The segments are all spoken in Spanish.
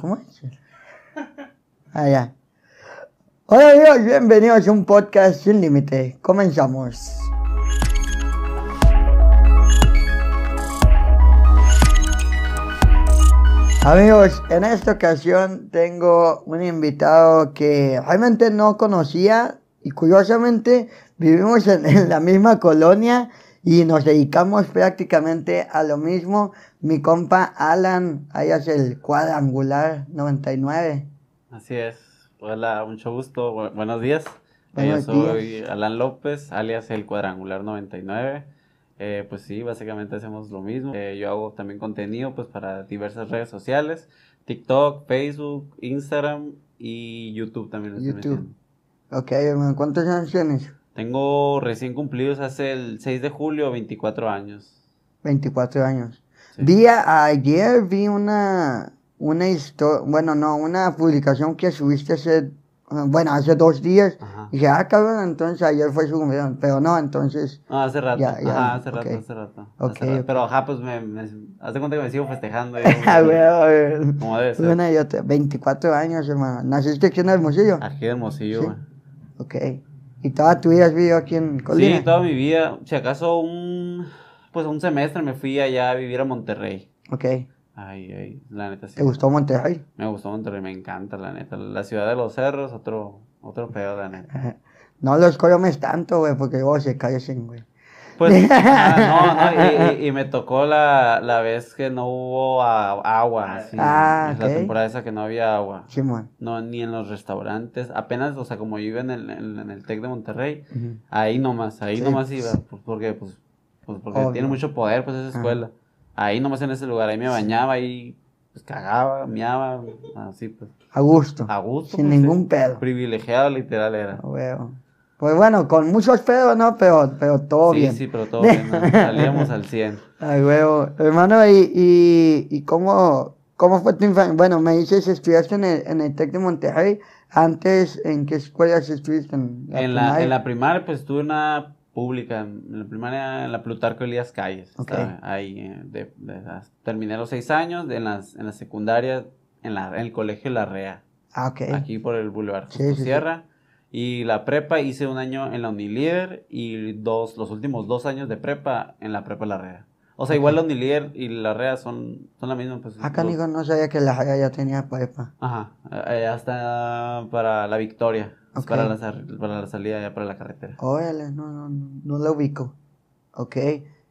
¿Cómo es? Ah, Hola amigos, bienvenidos a un podcast sin límite. Comenzamos. Amigos, en esta ocasión tengo un invitado que realmente no conocía y curiosamente vivimos en la misma colonia y nos dedicamos prácticamente a lo mismo. Mi compa Alan, alias el cuadrangular 99. Así es. Hola, mucho gusto. buenos días. Buenos Yo soy Alan López, alias el cuadrangular 99. Eh, pues sí, básicamente hacemos lo mismo. Eh, yo hago también contenido pues para diversas redes sociales, TikTok, Facebook, Instagram y YouTube también. YouTube. Ok, ¿cuántos años tienes? Tengo recién cumplidos hace el 6 de julio 24 años. 24 años. Sí. Vi ayer vi una una historia, bueno, no, una publicación que subiste hace bueno, hace dos días. Ajá. Y dije, ah, entonces ayer fue su cumpleaños. Pero no, entonces. No, hace rato. Ya, ya, ajá, hace rato, hace rato. Ok. Pero ajá, pues me, me, Hace cuenta que me sigo festejando. Ah, a ver, Como debe ser. Una y otra. 24 años, hermano. ¿Naciste aquí en Hermosillo? Aquí en Hermosillo, güey. Ok. ¿Y toda tu vida has vivido aquí en Colina? Sí, toda mi vida. Si acaso un, pues un semestre me fui allá a vivir a Monterrey. Ok. Ay, ay, la neta sí. ¿Te gustó Monterrey? Me gustó Monterrey, me encanta, la neta. La ciudad de los cerros, otro, otro pedo, la neta. No los colomes tanto, güey, porque luego se sin güey. Pues, no, y, me tocó la, vez que no hubo agua, ah, ah, es la temporada esa que no había agua. no, ni en los restaurantes, apenas, o sea, como yo iba en el, en, TEC de Monterrey, ahí nomás, ahí nomás iba, pues, porque, pues, pues porque tiene mucho poder, pues, esa escuela. Ahí nomás en ese lugar, ahí me bañaba, ahí pues, cagaba, meaba, así pues. A gusto. A gusto. Sin ningún pedo. Privilegiado literal era. Bueno. Pues bueno, con muchos pedos, ¿no? Pero, pero todo bien. Sí, sí, pero todo bien. Salíamos al 100. Ay, huevo. Hermano, ¿y, y, cómo, cómo fue tu infancia? Bueno, me dices, estudiaste en el, en TEC de Monterrey. Antes, ¿en qué escuelas estuviste? ¿En la, primaria, pues estuve una pública, en la primaria, en la Plutarco Elías Calles. Ahí, eh, terminé los seis años, en, las, en la secundaria, en, la, el colegio La Rea. Ah, ok. Aquí por el Boulevard sí, Sierra. Y la prepa hice un año en la Unilíder y dos, los últimos dos años de prepa en la prepa La Rea. O sea, igual la Unilíder y la Rea son, son la misma. Pues, ah, Acá digo, no sabía que la Rea ya tenía prepa. Ajá, hasta eh, para la Victoria, pues, para, la, salida ya para la carretera. Órale, no, no, no la ubico. Ok,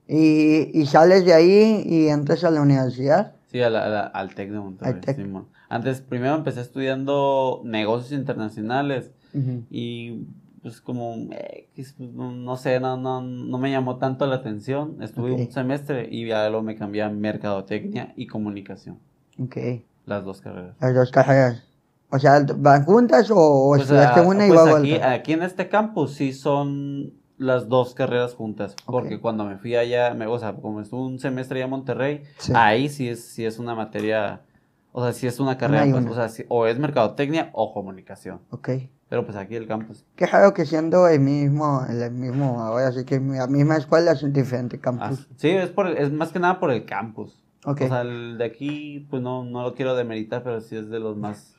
y, sales de ahí y entras a la universidad. Sí, al TEC de Monterrey. Antes, primero empecé estudiando negocios internacionales y pues como, eh, pues, no sé, no, no, no, me llamó tanto la atención. Estuve un semestre y ya luego me cambié a mercadotecnia y comunicación. Ok. Las dos carreras. Las dos carreras. O sea, ¿van juntas o, pues, estudiaste una y luego pues, aquí, aquí en este campus sí son las dos carreras juntas, porque cuando me fui allá, me, o sea, como estuve un semestre allá en Monterrey, ahí sí es, es una materia, o sea, sí es una carrera, O, sea, o es mercadotecnia o comunicación. Ok. Pero pues aquí el campus. Que raro que siendo el mismo, el mismo, ahora sí que la misma escuela es un diferente campus. Ah, sí, es, por, es más que nada por el campus. O sea, el de aquí, pues no, no lo quiero demeritar, pero sí es de los más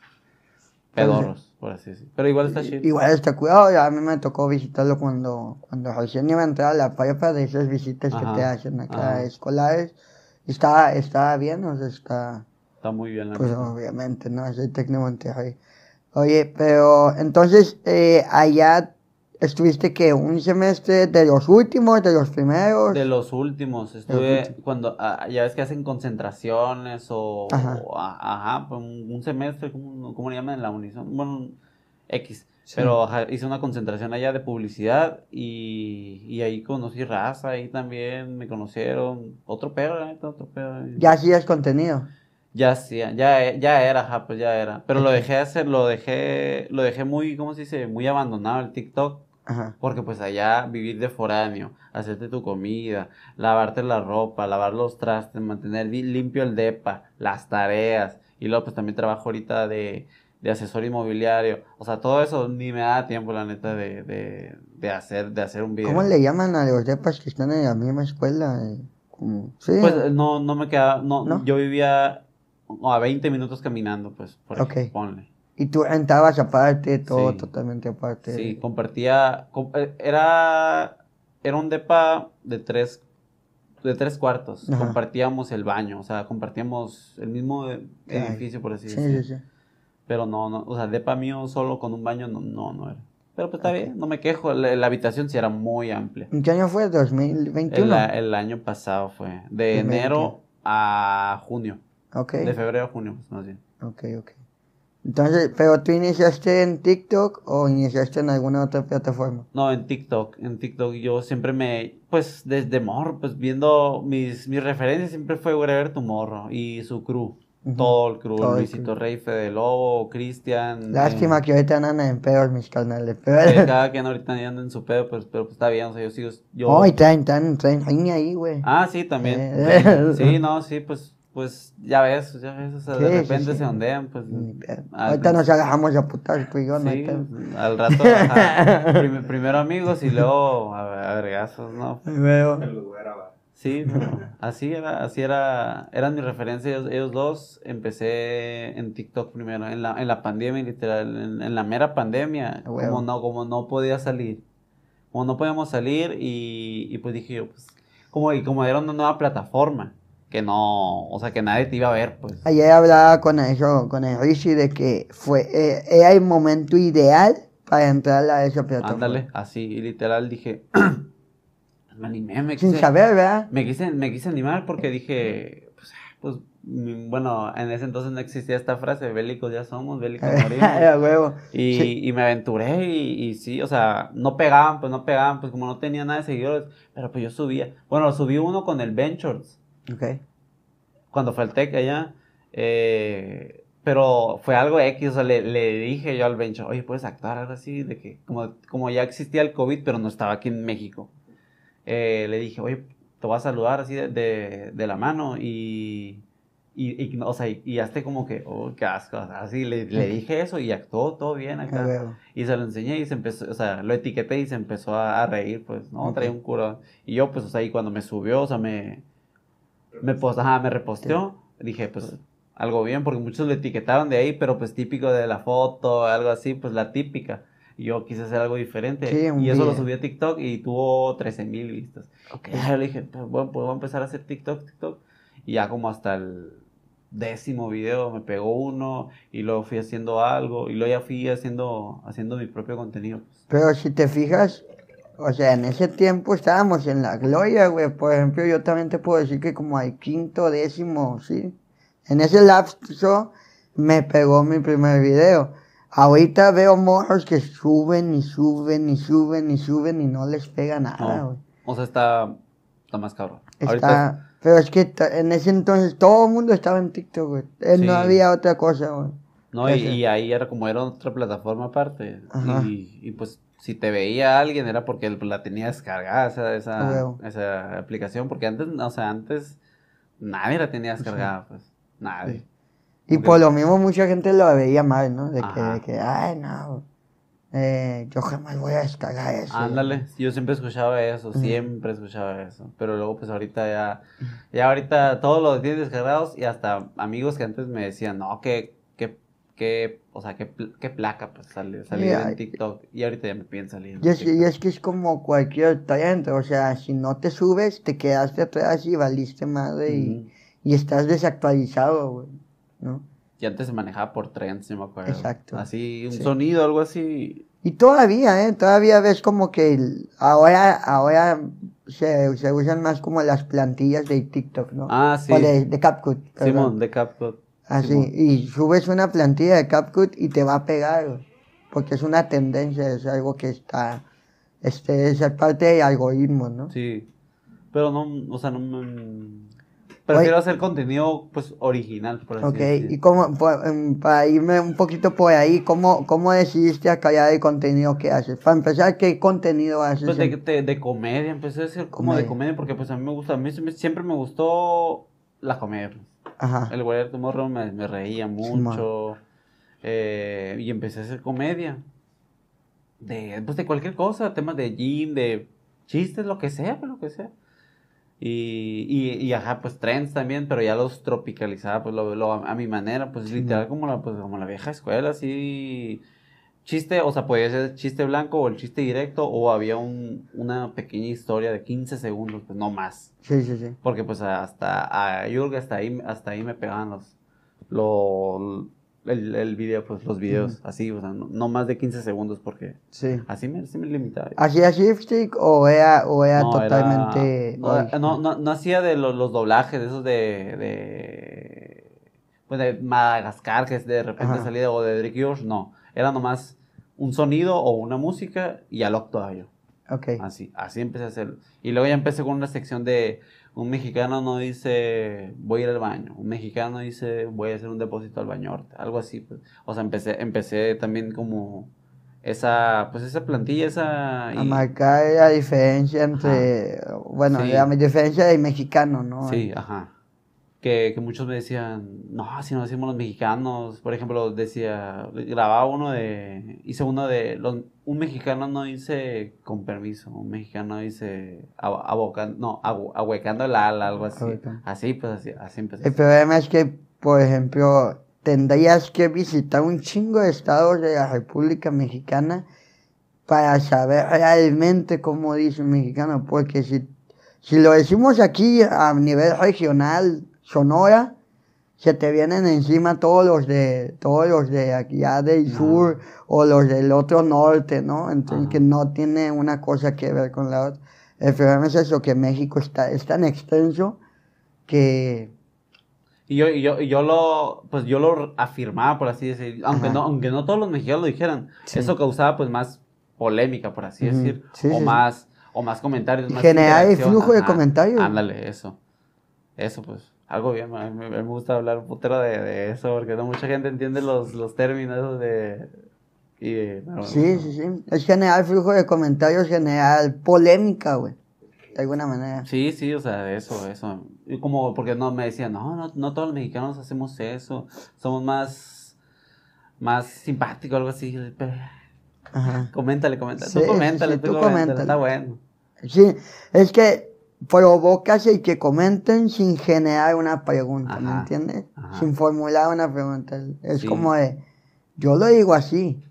pedorros, por así decirlo. Pero igual está chido. Igual está cuidado, ya a mí me tocó visitarlo cuando, cuando recién iba a entrar a la prepa de esas visitas que te hacen acá escolares. Está, está bien, o sea, está... Está muy bien la Pues obviamente, ¿no? Es el técnico en Oye, pero entonces eh, allá estuviste que un semestre de los últimos, de los primeros. De los últimos, estuve cuando ah, ya ves que hacen concentraciones o ajá, pues, un, semestre, ¿cómo, le llaman en la unison? Bueno, X. Pero hice una concentración allá de publicidad y, ahí conocí raza, ahí también me conocieron. Otro perro, ¿eh? otro perro. ¿Ya hacías contenido? Ya hacía, ya, ya era, ja, pues ya era. Pero lo dejé hacer, lo dejé, lo dejé muy, ¿cómo se dice? Muy abandonado el TikTok. Porque pues allá vivir de foráneo, hacerte tu comida, lavarte la ropa, lavar los trastes, mantener limpio el depa, las tareas. Y luego pues también trabajo ahorita de, asesor inmobiliario. O sea, todo eso ni me da tiempo, la neta, de, de, de hacer, de hacer un video. ¿Cómo le llaman a los depas que están en la misma escuela? Eh, pues eh, no, no me quedaba, ¿No? yo vivía o a 20 minutos caminando, pues, por Y tú rentabas aparte, todo totalmente aparte. Sí, compartía, eh, era, era un depa de tres, de tres cuartos. Compartíamos el baño, o sea, compartíamos el mismo e, edificio, por así decirlo. Sí, sí. Pero no, no, o sea, depa mío solo con un baño, no, no, no era. Pero pues está bien, no me quejo, la, habitación sí era muy amplia. ¿En qué año fue? ¿2021? El, año pasado fue, de enero a junio. Okay. De febrero a junio, más bien. Ok, ok. Entonces, ¿pero tú iniciaste en TikTok o iniciaste en alguna otra plataforma? No, en TikTok. En TikTok yo siempre me, pues desde morro, pues viendo mis, mis referencias siempre fue tu morro y su crew. Todo el crew, Luisito Rey, Fede Lobo, Cristian. Lástima que ahorita andan en peor mis canales. Pero... que cada quien ahorita andan en su pedo, pero, pues, pero pues, está bien, o sea, yo sigo. Yo... Oh, y están ahí, güey. Ah, sí, también. Eh, sí, no, sí, pues pues ya ves, ya ves, o sea, de repente se ondean, pues. Ahorita nos agarramos a putas, pues yo no Al rato, primero amigos y luego agregazos, ¿no? Luego. Sí, así era, así era, eran mis referencias, ellos, dos, empecé en TikTok primero, en la, en la pandemia, literal, en, la mera pandemia, ah, como no, como no podía salir, como no podíamos salir y, pues dije yo, pues, como, como era una nueva plataforma, que no, o sea, que nadie te iba a ver, pues. Ayer hablaba con eso, con el Richie de que fue, eh, era el momento ideal para entrar a esa plataforma. Ándale, así, literal dije, me animé, me quise... Sin saber, ¿verdad? Me quise, me animar porque dije, pues, ah, pues bueno, en ese entonces no existía esta frase, bélicos ya somos, bélicos morimos. huevo. Y, y, me aventuré y, y, sí, o sea, no pegaban, pues no pegaban, pues como no tenía nada de seguidores, pero pues yo subía. Bueno, subí uno con el Ventures Okay. Cuando fue el TEC allá, eh, pero fue algo X, o sea, le, le, dije yo al Bencho, oye, ¿puedes actuar algo así? De que, como, como ya existía el COVID, pero no estaba aquí en México. Eh, le dije, oye, te voy a saludar así de, de, la mano y, y, o sea, y, y como que, oh, qué asco, así le, le, dije eso y actuó todo bien acá. Y se lo enseñé y se empezó, o sea, lo etiqueté y se empezó a, a reír, pues, ¿no? trae Traía un cura. Y yo, pues, o sea, y cuando me subió, o sea, me me, me reposteó. Dije, pues algo bien, porque muchos lo etiquetaron de ahí, pero pues típico de la foto, algo así, pues la típica. Yo quise hacer algo diferente. y eso lo subí a TikTok y tuvo 13 mil vistas. le dije, pues, bueno, pues voy a empezar a hacer TikTok, TikTok. Y ya como hasta el décimo video me pegó uno y luego fui haciendo algo y luego ya fui haciendo, haciendo mi propio contenido. Pues. Pero si te fijas, o sea, en ese tiempo estábamos en la gloria, güey. Por ejemplo, yo también te puedo decir que como hay quinto, décimo, sí. En ese lapso me pegó mi primer video. Ahorita veo morros que suben y suben y suben y suben y no les pega nada, güey. O sea, está, más cabrón. Pero es que en ese entonces todo el mundo estaba en TikTok, güey. Eh, no había otra cosa, güey. No, y, ahí era como era otra plataforma aparte. Y, y, pues si te veía alguien era porque la tenía descargada esa, aplicación, porque antes, o sea, antes nadie la tenía pues descargada, pues, nadie. Y por lo mismo mucha gente lo veía mal, ¿no? De, que, de que, ay, no, eh, yo jamás voy a descargar eso. Ándale, yo siempre escuchaba eso, siempre escuchaba eso. Pero luego, pues ahorita ya, ya ahorita todos los días descargados y hasta amigos que antes me decían, no, que qué, o sea, placa pues, salió, en TikTok. Y ahorita ya me piden salir. Y es, que es como cualquier talento, o sea, si no te subes, te quedaste atrás y valiste madre y, estás desactualizado, güey, Y antes se manejaba por trend, si me acuerdo. Exacto. Así, un sonido, algo así. Y todavía, ¿eh? Todavía ves como que ahora, ahora se, usan más como las plantillas de TikTok, ¿no? Ah, sí. O de, de CapCut. Simón, de CapCut. Así, y subes una plantilla de CapCut y te va a pegar, porque es una tendencia, es algo que está, este, es parte de algoritmos, ¿no? Sí, pero no, o sea, no mm, Prefiero hacer contenido, pues, original, por así Ok, y como, em, para irme un poquito por ahí, ¿cómo, cómo decidiste acá calidad de contenido que haces? Para empezar, ¿qué contenido haces? Pues de, de, comedia, empecé a hacer como de comedia, porque pues a mí me gusta, a mí siempre me gustó la comedia, pues. Ajá. El Guardia de Tomorrow me, reía mucho. Eh, y empecé a hacer comedia. De, pues de cualquier cosa, temas de gym, de chistes, lo que sea, pues, lo que sea. Y, y, ajá, pues trends también, pero ya los tropicalizaba, pues lo, lo a, mi manera, pues literal como la, pues, como la vieja escuela, así chiste, o sea, podía ser chiste blanco o el chiste directo, o había un, una pequeña historia de 15 segundos, pues no más. Sí, sí, sí. Porque pues hasta a ah, Yurga, hasta ahí, hasta ahí me pegaban los, los el, el, video, pues los videos, así, o sea, no, más de 15 segundos, porque sí. así, me, así me limitaba. ¿Hacía shift o o era totalmente...? Eh, no, no, no, hacía de los, los doblajes, esos de... de pues de Madagascar, que es de repente salida, o de Drake no. Era nomás un sonido o una música y al octavo yo. Así, así empecé a hacerlo. Y luego ya empecé con una sección de un mexicano no dice voy a ir al baño, un mexicano dice voy a hacer un depósito al baño, algo así. Pues. O sea, empecé, empecé también como esa, pues esa plantilla, esa... Y... la diferencia entre, bueno, la diferencia de mexicano, ¿no? Sí, ajá que, muchos me decían, no, si no decimos los mexicanos, por ejemplo, decía, grababa uno de, hice uno de, los, un mexicano no dice con permiso, un mexicano dice abocando, no, ahuecando el ala, algo así. Así, pues así, así El problema es que, por ejemplo, tendrías que visitar un chingo de estados de la República Mexicana para saber realmente cómo dice un mexicano, porque si, si lo decimos aquí a nivel regional, Sonora, se te vienen encima todos los de, todos los de aquí ya del sur o los del otro norte, ¿no? Entonces que no tiene una cosa que ver con la otra. El problema es eso, que México está, es tan extenso que... Y yo, yo, yo lo, pues yo lo afirmaba, por así decir, aunque no, aunque no todos los mexicanos lo dijeran, eso causaba pues más polémica, por así decir, o más, o más comentarios. Generar el flujo de comentarios. Ándale, eso, eso pues. Algo bien, me gusta hablar un putero de, eso, porque no mucha gente entiende los, los términos de... sí, sí, sí. Es general, flujo de comentarios, general, polémica, güey. De alguna manera. Sí, sí, o sea, eso, eso. Y como, porque no, me decían, no, no, no todos los mexicanos hacemos eso. Somos más, más simpáticos, algo así. Coméntale, coméntale. tú coméntale, tú, coméntale. Está bueno. Sí, es que provócase y que comenten sin generar una pregunta, ¿me entiendes? Sin formular una pregunta. Es como de, yo lo digo así.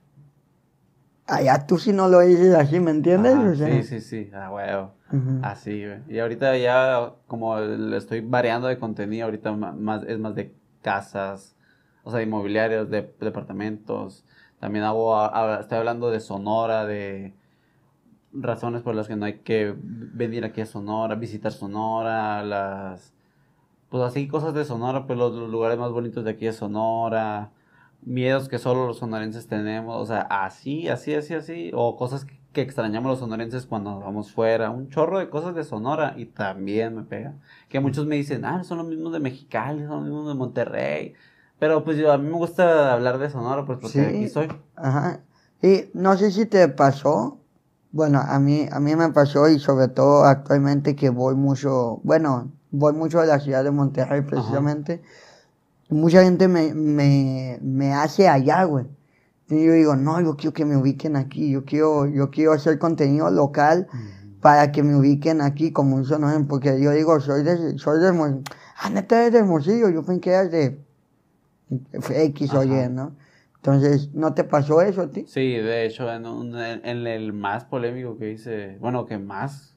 Allá tú si no lo dices así, ¿me entiendes? sí, sí, sí, ah, huevo. Así, Y ahorita ya como estoy variando de contenido, ahorita más, es más de casas, o sea, inmobiliarios, de, departamentos. También hago, estoy hablando de Sonora, de, razones por las que no hay que venir aquí a Sonora, visitar Sonora, las... Pues así cosas de Sonora, pues los, lugares más bonitos de aquí es Sonora, miedos que solo los sonorenses tenemos, o sea, así, así, así, así, o cosas que, extrañamos los sonorenses cuando vamos fuera, un chorro de cosas de Sonora y también me pega. Que muchos me dicen, ah, son los mismos de Mexicali, son los mismos de Monterrey, pero pues yo, a mí me gusta hablar de Sonora, pues porque aquí soy. Ajá. Y no sé si te pasó bueno, a mí, a mí me pasó y sobre todo actualmente que voy mucho, bueno, voy mucho a la ciudad de Monterrey precisamente. Mucha gente me, hace allá, güey. Y yo digo, no, yo quiero que me ubiquen aquí, yo quiero, yo quiero hacer contenido local para que me ubiquen aquí como un sonoro, porque yo digo, soy de, soy de, ah, de Hermosillo, yo fui que de X o Y, ¿no? Entonces, ¿no te pasó eso a ti? Sí, de hecho, en, el más polémico que hice, bueno, que más,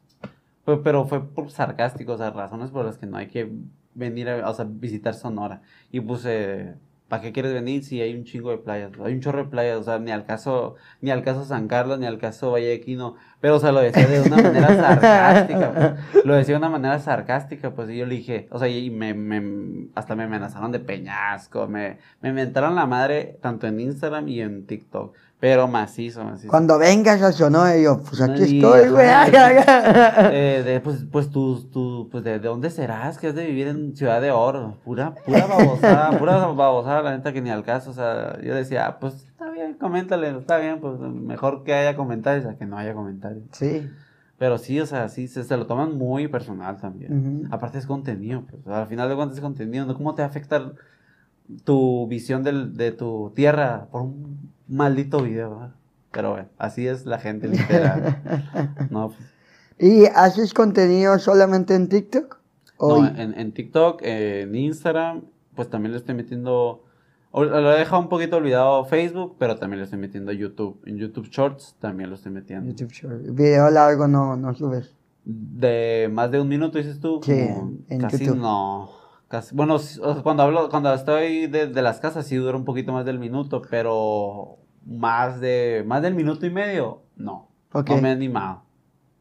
pero, pero fue por sarcástico, o sea, razones por las que no hay que venir a visitar Sonora. Y puse ¿para qué quieres venir si hay un chingo de playas? Hay un chorro de playas, o sea, ni al caso, ni al caso San Carlos, ni al caso Valle pero, o sea, lo decía de una manera sarcástica, pues. lo decía de una manera sarcástica, pues, yo le dije, o sea, y me, me hasta me amenazaron de peñasco, me, me inventaron la madre tanto en Instagram y en TikTok. Pero macizo, macizo. Cuando vengas a no. yo, pues aquí estoy, güey. Eh, pues, pues tú, pues de, dónde serás que has de vivir en Ciudad de Oro. Pura, pura babosada, pura babosada, la neta que ni al caso. O sea, yo decía, ah, pues está bien, coméntale, está bien, pues mejor que haya comentarios a que no haya comentarios. Sí. Pero sí, o sea, sí, se, lo toman muy personal también. Aparte es contenido, pues, al final de cuentas es contenido, ¿no? ¿Cómo te afecta tu visión de tu tierra por un maldito video. ¿eh? Pero bueno, así es la gente literal. no, pues. ¿Y haces contenido solamente en TikTok? no, en, TikTok, en Instagram, pues también le estoy metiendo... Lo he dejado un poquito olvidado Facebook, pero también lo estoy metiendo YouTube. En YouTube Shorts también lo estoy metiendo. YouTube Shorts. Video largo no, no subes. De más de un minuto, dices tú. Sí, en casi no bueno, cuando hablo, cuando estoy de, las casas sí dura un poquito más del minuto, pero más de más del minuto y medio, no. No me he animado.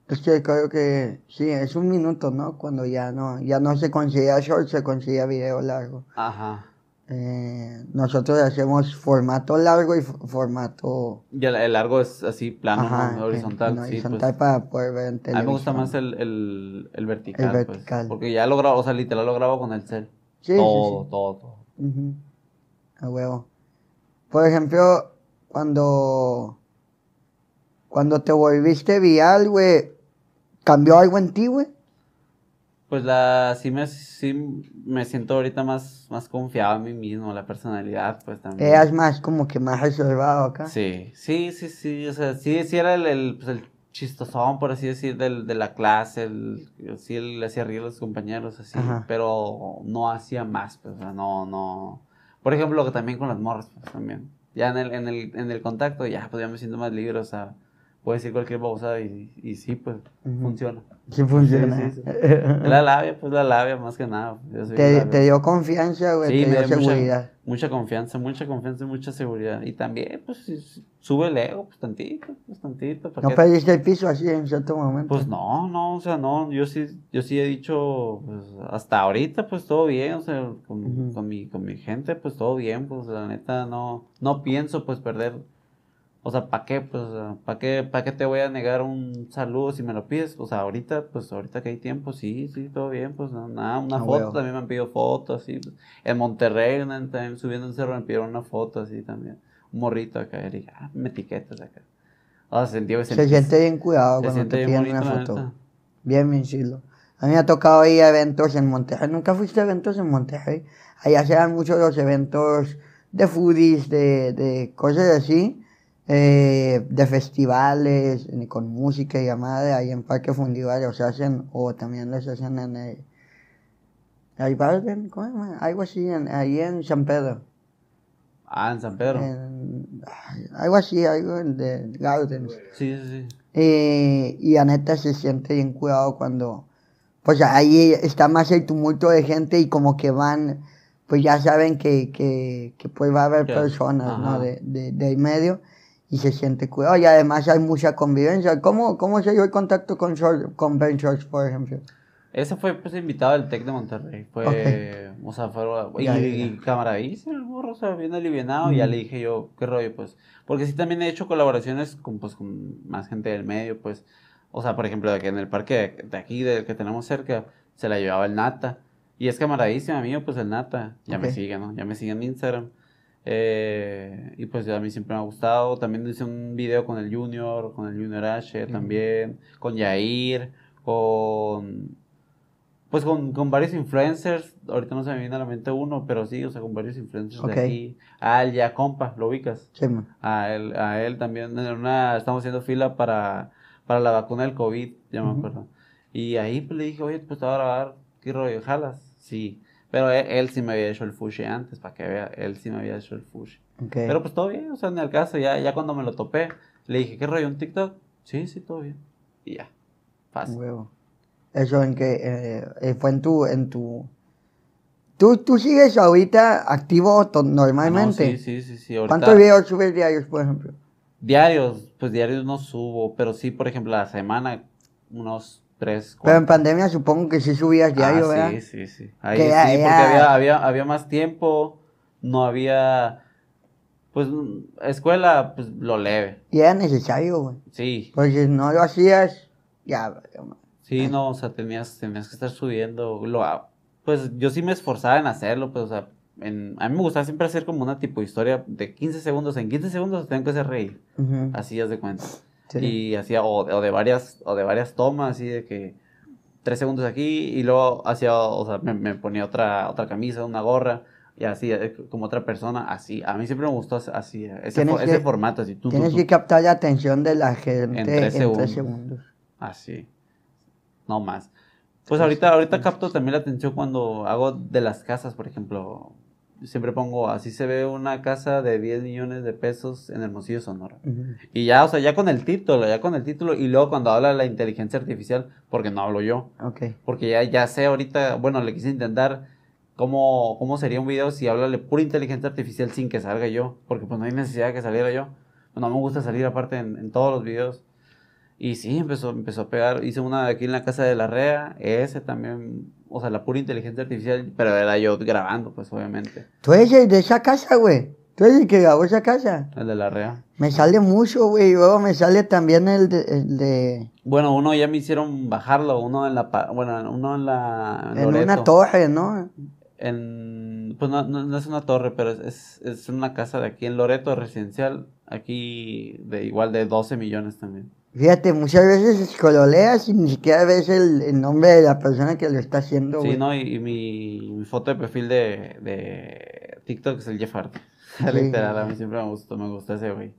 Es que creo que sí, es un minuto, ¿no? Cuando ya no, ya no se considera short, se considera video largo. Ajá. Eh, nosotros hacemos formato largo y formato... Ya, el, largo es así, plano, horizontal. horizontal pues. para poder ver en A mí me gusta más el, vertical. El pues, vertical. porque ya lo grabo, o sea, literal lo grabo con el cel. Sí, todo, sí, sí. todo, todo, A huevo. Por ejemplo, cuando... Cuando te volviste vial, güey, ¿cambió algo en ti, güey? pues la sí me, sí me siento ahorita más, más confiado en mí mismo, la personalidad, pues también. Eras más como que más reservado acá. Sí, sí, sí, sí, o sea, sí, sí era el, el, pues, chistosón, por así decir, del, de la clase, el, sí le hacía reír a los compañeros, así, pero no hacía más, pues, o sea, no, no. Por ejemplo, también con las morras, pues también. Ya en el, en el, en el contacto, ya, pues ya me siento más libre, o sea puedes decir cualquier cosa y, y sí, pues funciona. Sí funciona. La labia, pues la labia, más que nada. Pues, te, te, dio confianza, güey, te dio seguridad. Mucha, mucha, confianza, mucha confianza y mucha seguridad. Y también, pues, sube el ego, pues tantito, pues tantito. ¿No perdiste el piso así en cierto momento? Pues no, no, o sea, no, yo sí, yo sí he dicho, pues, hasta ahorita, pues todo bien, o sea, con, con, mi, con mi gente, pues todo bien, pues la neta, no, no pienso, pues, perder o sea, ¿para qué? Pues, ¿para qué, qué te voy a negar un saludo si me lo pides? O sea, ahorita, pues, ahorita que hay tiempo, sí, sí, todo bien, pues, nada, una ah, foto, también me han pedido fotos, así. Pues, en Monterrey, también subiendo un cerro, me pidieron una foto, así, también. Un morrito acá, y dije, ah, me etiquetas acá. O sea, se, siente bien cuidado cuando te piden una foto. Bien, bien A mí me ha tocado ir a eventos en Monterrey. Nunca fuiste a eventos en Monterrey. Allá se dan muchos los eventos de foodies, de, de cosas así eh, de festivales con música y llamada ahí en Parque Fundivario se hacen o también los hacen en el, eh, ahí ¿cómo se llama? algo así ahí en San Pedro ah en San Pedro algo así algo de Gardens sí sí sí y Aneta se siente bien cuidado cuando pues ahí está más el tumulto de gente y como que van pues ya saben que, que, pues va a haber personas ¿no? de, de ahí medio y se siente cuidado. Y además hay mucha convivencia. ¿Cómo, cómo se dio el contacto con, con Ben por ejemplo? Ese fue pues, invitado del Tec de Monterrey. Fue, o sea, fue, y, ya, camaradísimo el burro, o sea, bien alivianado. Y ya le dije yo, qué rollo, pues. Porque sí también he hecho colaboraciones con, pues, con más gente del medio, pues. O sea, por ejemplo, de aquí en el parque de, aquí, del que tenemos cerca, se la llevaba el Nata. Y es camaradísimo, amigo, pues el Nata. Ya me sigue, ¿no? Ya me sigue en Instagram. Eh, y pues a mí siempre me ha gustado. También hice un video con el Junior, con el Junior H también, con Yair, con... Pues con, varios influencers, ahorita no se me viene a la mente uno, pero sí, o sea, con varios influencers de aquí. Al ya compa, lo ubicas. a él, a él también, en una, estamos haciendo fila para, para la vacuna del COVID, ya me acuerdo. Y ahí pues, le dije, oye, pues te voy a grabar, ¿qué rollo? ¿Jalas? Sí. Pero él, sí me había hecho el fushi antes, para que vea, él sí me había hecho el fushi. Pero pues todo bien, o sea, en el caso, ya, ya cuando me lo topé, le dije, ¿qué rollo, un TikTok? Sí, sí, todo bien. Y ya, fácil. Huevo. Eso en que eh, eh, fue en tu, en tu... ¿Tú, ¿Tú sigues ahorita activo normalmente? Ah, sí, sí, sí, sí. ¿Cuántos videos subes diarios, por ejemplo? Diarios, pues diarios no subo, pero sí, por ejemplo, la semana unos pero en pandemia supongo que sí subías diario, ah, Sí, sí, sí. Ahí sí, porque Había, más tiempo, no había. Pues escuela, pues lo leve. Y era necesario, güey. Sí. Pues si no lo hacías, ya. Sí, no, o sea, tenías, tenías que estar subiendo. Lo, pues yo sí me esforzaba en hacerlo, pues, o sea, a mí me gustaba siempre hacer como una tipo de historia de 15 segundos. En 15 segundos tengo que hacer reír. Así ya de cuenta. Y hacía, o, de varias, o de varias tomas, así de que tres segundos aquí y luego hacía, o sea, me, ponía otra, otra camisa, una gorra y así, eh, como otra persona, así. A mí siempre me gustó así, eh, ese, formato, así. tienes que captar la atención de la gente en tres, segundos. segundos. Así, no más. Pues ahorita, ahorita capto también la atención cuando hago de las casas, por ejemplo, siempre pongo, así se ve una casa de 10 millones de pesos en Hermosillo, Sonora. Y ya, o sea, ya con el título, ya con el título, y luego cuando habla de la inteligencia artificial, porque no hablo yo. Ok. Porque ya, ya sé ahorita, bueno, le quise intentar cómo, cómo sería un video si habla de pura inteligencia artificial sin que salga yo, porque pues no hay necesidad de que saliera yo. No me gusta salir aparte en, en, todos los videos. Y sí, empezó, empezó a pegar. Hice una aquí en la casa de la REA, ese también o sea, la pura inteligencia artificial, pero era yo grabando, pues obviamente. Tú eres el de esa casa, güey. Tú eres el que grabó esa casa. El de la REA. Me sale mucho, güey. luego me sale también el de, Bueno, uno ya me hicieron bajarlo. Uno en la... Bueno, uno en la... En, una torre, ¿no? Pues no, no, es una torre, pero es, es, una casa de aquí en Loreto, residencial. Aquí de igual de 12 millones también. Fíjate, muchas veces leas y ni siquiera ves el, nombre de la persona que lo está haciendo. Sí, no, y, mi, foto de perfil de, de, TikTok es el Jeff Hardy. Sí. Literal, a mí siempre me gustó, me gustó ese güey.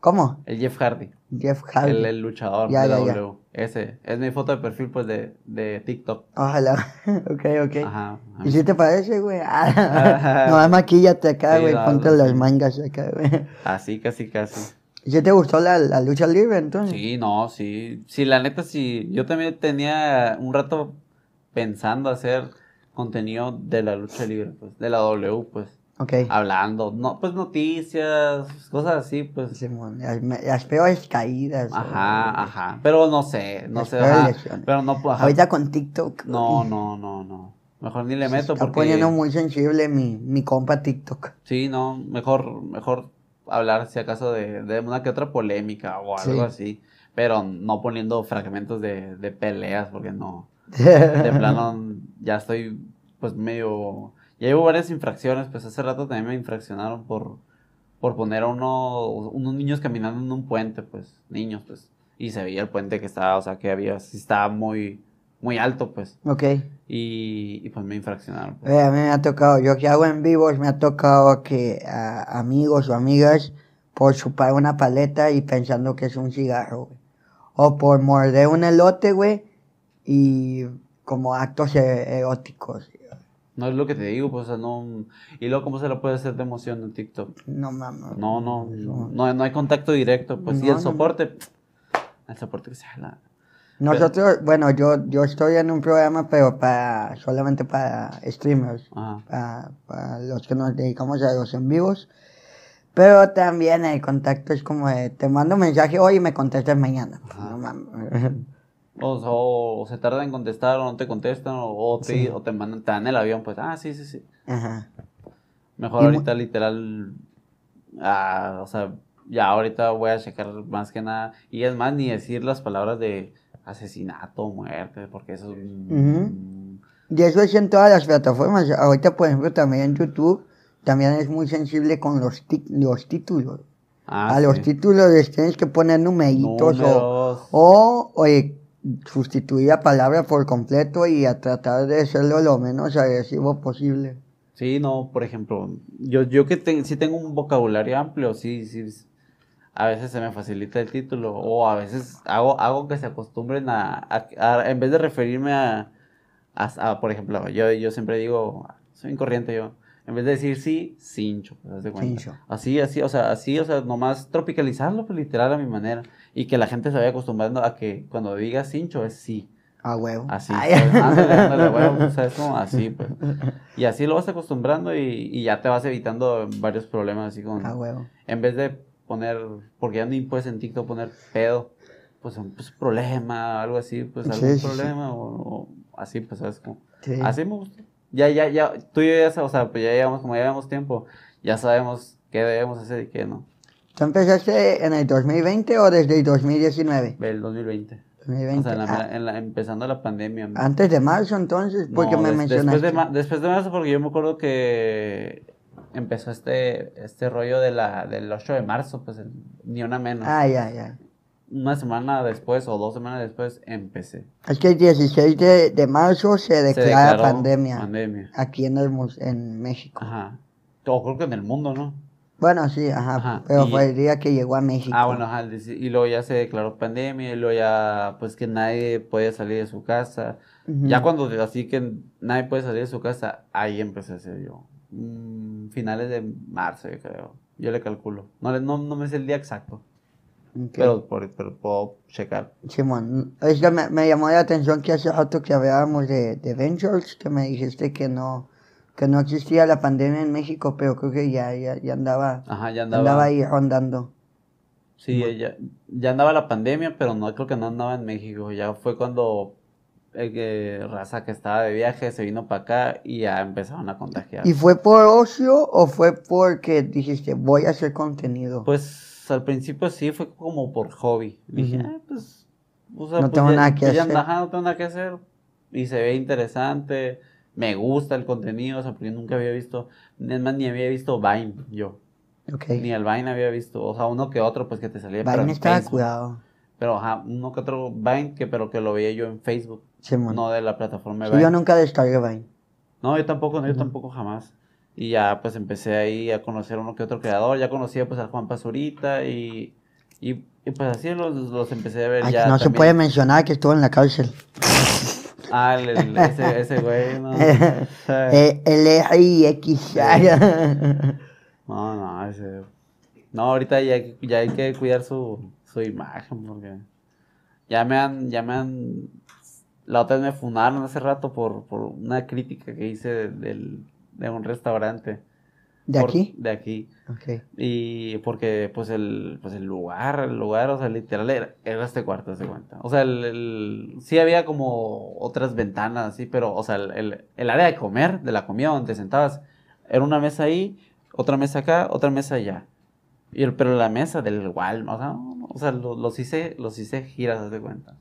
¿Cómo? El Jeff Hardy. Jeff Hardy. El, luchador ya, de ya, W. Ese. Es mi foto de perfil, pues, de, de TikTok. Ojalá. ok, ok. Ajá. ¿Y si te parece, güey? Ah, no, maquillate acá, güey. Ponte las mangas acá, güey. Así, casi, casi. ¿Ya te gustó la, lucha libre entonces? Sí, no, sí. Sí, la neta, sí. Yo también tenía un rato pensando hacer contenido de la lucha libre, pues, de la W, pues. Ok. Hablando, no, pues noticias, cosas así, pues. Sí, las, peores caídas. Ajá, ajá. Pero no sé, no sé. pero no puedo. Ahorita con TikTok. No, no, no, no. Mejor ni le meto Se está poniendo muy sensible mi, mi compa TikTok. Sí, no, mejor, mejor hablar si acaso de, una que otra polémica o algo así, pero no poniendo fragmentos de, peleas porque no. De plano ya estoy pues medio... Ya llevo varias infracciones, pues hace rato también me infraccionaron por, por poner a uno, unos niños caminando en un puente, pues, niños, pues, y se veía el puente que estaba, o sea, que había, si estaba muy, muy alto, pues. Ok. Y, pues me infraccionaron. Pues. Eh, a mí me ha tocado, yo que hago en vivos, me ha tocado que a amigos o amigas por chupar una paleta y pensando que es un cigarro, güey. O por morder un elote, güey, y como actos e-, eróticos. No es lo que te digo, pues, no... Y luego, ¿cómo se lo puede hacer de emoción en TikTok? No, mames. No no, no, no, hay contacto directo, pues, y el soporte... El soporte que se jala. Nosotros, bueno, yo, yo estoy en un programa, pero para solamente para streamers, ah. para, los que nos dedicamos a los en vivos. Pero también el contacto es como de, te mando un mensaje hoy y me contestas mañana. Ah. O, se tarda en contestar o no te contestan o, te, mandan, te dan el avión, pues, ah, sí, sí, sí. Mejor ahorita literal, ah, o sea, ya ahorita voy a checar más que nada. Y es más, ni decir las palabras de, asesinato, muerte, porque eso es... Y eso es en todas las plataformas. Ahorita, por ejemplo, también en YouTube, también es muy sensible con los, los títulos. Ah, a los títulos les tienes que poner numeritos o, o, sustituir la palabra por completo y a tratar de hacerlo lo menos agresivo posible. Sí, no, por ejemplo, yo, yo que si sí tengo un vocabulario amplio, sí, sí, a veces se me facilita el título o a veces hago, hago que se acostumbren a, en vez de referirme a, a, por ejemplo, yo, yo siempre digo, soy incorriente yo, en vez de decir sí, cincho, Así, así, o sea, así, o sea, nomás tropicalizarlo, pues, literal a mi manera y que la gente se vaya acostumbrando a que cuando diga cincho es sí. A huevo. Así. Pues, o sea, es como así, pues. Y así lo vas acostumbrando y, y ya te vas evitando varios problemas así con. A huevo. En vez de poner, porque ya no puedes en TikTok poner pedo, pues un pues, problema, algo así, pues algún problema O, así, pues sabes como, así me gusta. Ya, ya, ya, tú y yo ya o sea, pues ya llevamos, como ya llevamos tiempo, ya sabemos qué debemos hacer y qué no. ¿Tú empezaste en el 2020 o desde el 2019? El 2020. 2020. O sea, ah. empezando la pandemia. Antes de marzo entonces, porque me mencionaste. Después de, después de marzo, porque yo me acuerdo que empezó este, este rollo de la, del 8 de marzo, pues ni una menos. Ah, ya, ya. Una semana después o dos semanas después empecé. Es que el 16 de, de marzo se declara pandemia. Pandemia. Aquí en, el, en México. Ajá. O creo que en el mundo, ¿no? Bueno, sí, ajá, pero fue el día que llegó a México. Ah, bueno, ajá, y luego ya se declaró pandemia, y luego ya, pues que nadie podía salir de su casa. Ya cuando así que nadie puede salir de su casa, ahí empecé a ser yo. Mm, finales de marzo, yo creo. Yo le calculo. No, no, no me sé el día exacto. Pero, puedo checar. Simón, me, me, llamó la atención que hace rato que hablábamos de, Ventures, que me dijiste que no que no existía la pandemia en México, pero creo que ya, ya, andaba, Ajá, ya andaba, andaba ahí rondando. Sí, ya, ya andaba la pandemia, pero no creo que no andaba en México. Ya fue cuando eh, que raza que estaba de viaje se vino para acá y ya empezaron a contagiar. ¿Y fue por ocio o fue porque dijiste voy a hacer contenido? Pues al principio sí, fue como por hobby. Dije, pues, no tengo nada que hacer. nada que hacer. Y se ve interesante, me gusta el contenido, o sea, porque nunca había visto, más, ni había visto Vine yo. Ni el Vine había visto, o sea, uno que otro, pues que te salía. Vine pero estaba cuidado. Pero ajá, uno que otro Vine, que, pero que lo veía yo en Facebook no de la plataforma de yo nunca descargué Vine. No, yo tampoco, no, yo tampoco jamás. Y ya pues empecé ahí a conocer uno que otro creador. Ya conocía pues a Juan Pazurita y, y, pues así los, empecé a ver ya. No se puede mencionar que estuvo en la cárcel. Ah, el, ese, güey, eh, e no. No, no, ese. No, ahorita ya, hay que cuidar su, su imagen porque ya me han, ya me han la otra vez me funaron hace rato por, una crítica que hice de, de, un restaurante. ¿De aquí? De aquí. Y porque, pues el, pues, el lugar, el lugar, o sea, literal, era, era este cuarto, se cuenta. O sea, el, sí había como otras ventanas, sí, pero, o sea, el, área de comer, de la comida donde te sentabas, era una mesa ahí, otra mesa acá, otra mesa allá. pero la mesa del Walmart, o sea, o sea los, hice, los hice giras, de cuenta.